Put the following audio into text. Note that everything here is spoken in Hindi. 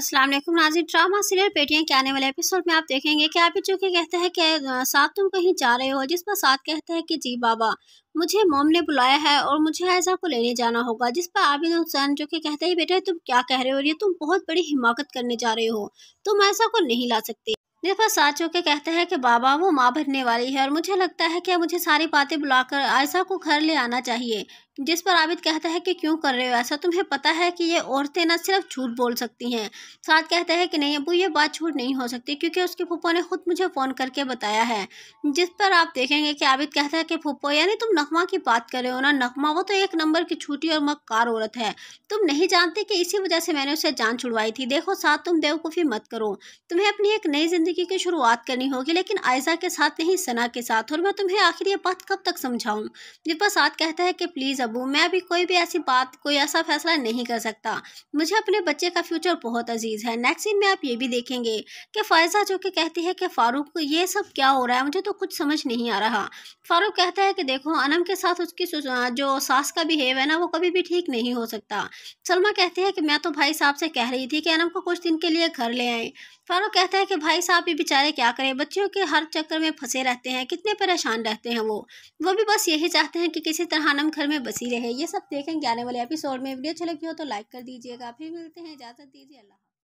असलम नाजिर ड्रामा सीरियल पेटियाँ के आने वाले एपिसोड में आप देखेंगे कि आप चूँकि कहते हैं कि साथ तुम कहीं जा रहे हो जिस पर साथ कहते हैं कि जी बाबा मुझे मोम ने बुलाया है और मुझे ऐसा को लेने जाना होगा जिस पर आबिद हुसैन जो कि कहते हैं बेटा तुम क्या कह रहे हो ये तुम बहुत बड़ी हिमाकत करने जा रहे हो तुम ऐसा को नहीं ला सकते जिस पर साथ के कहते हैं कि बाबा वो माँ भरने वाली है और मुझे लगता है कि मुझे सारी बातें बुलाकर आयसा को घर ले आना चाहिए जिस पर आबिद कहता है कि क्यों कर रहे हो ऐसा तुम्हें पता है कि ये औरतें ना सिर्फ झूठ बोल सकती हैं साथ कहता है कि नहीं अबू ये बात झूठ नहीं हो सकती क्योंकि उसके फूपो ने खुद मुझे फ़ोन करके बताया है जिस पर आप देखेंगे कि आबिद कहता है कि फूपो यानी तुम नकमा की बात कर रहे हो ना नकमा वो तो एक नंबर की छूटी और मक्कार औरत है तुम नहीं जानते कि इसी वजह से मैंने उसे जान छुड़वाई थी देखो साथ तुम बेवकूफ़ी मत करो तुम्हें अपनी एक नई ज़िंदगी की शुरुआत करनी होगी लेकिन आयजा के साथ नहीं सना के साथ और मैं तुम्हें आखिर ये बात कब तक समझाऊँ जिस पर साथ कहता है कि प्लीज़ हूँ मैं अभी कोई भी ऐसी बात कोई ऐसा फैसला नहीं कर सकता मुझे अपने बच्चे का फ्यूचर बहुत अजीज़ है नेक्स्ट सीन में आप ये भी देखेंगे कि फ़ायजा जो कि कहती है कि फ़ारूक ये सब क्या हो रहा है मुझे तो कुछ समझ नहीं आ रहा फारूक कहता है कि देखो अनम के साथ उसकी जो सास का बिहेव है ना वो कभी भी ठीक नहीं हो सकता सलमा कहती है कि मैं तो भाई साहब से कह रही थी कि अनम को कुछ दिन के लिए घर ले आए फारूक कहता है कि भाई साहब ये बेचारे क्या करें बच्चों के हर चक्कर में फंसे रहते हैं कितने परेशान रहते हैं वो वो भी बस यही चाहते हैं कि किसी तरह अनम घर में बसे कैसी रहे ये सब देखेंगे आने वाले एपिसोड में वीडियो अच्छी लगी हो तो लाइक कर दीजिएगा फिर मिलते हैं इजाज़त दीजिए अल्लाह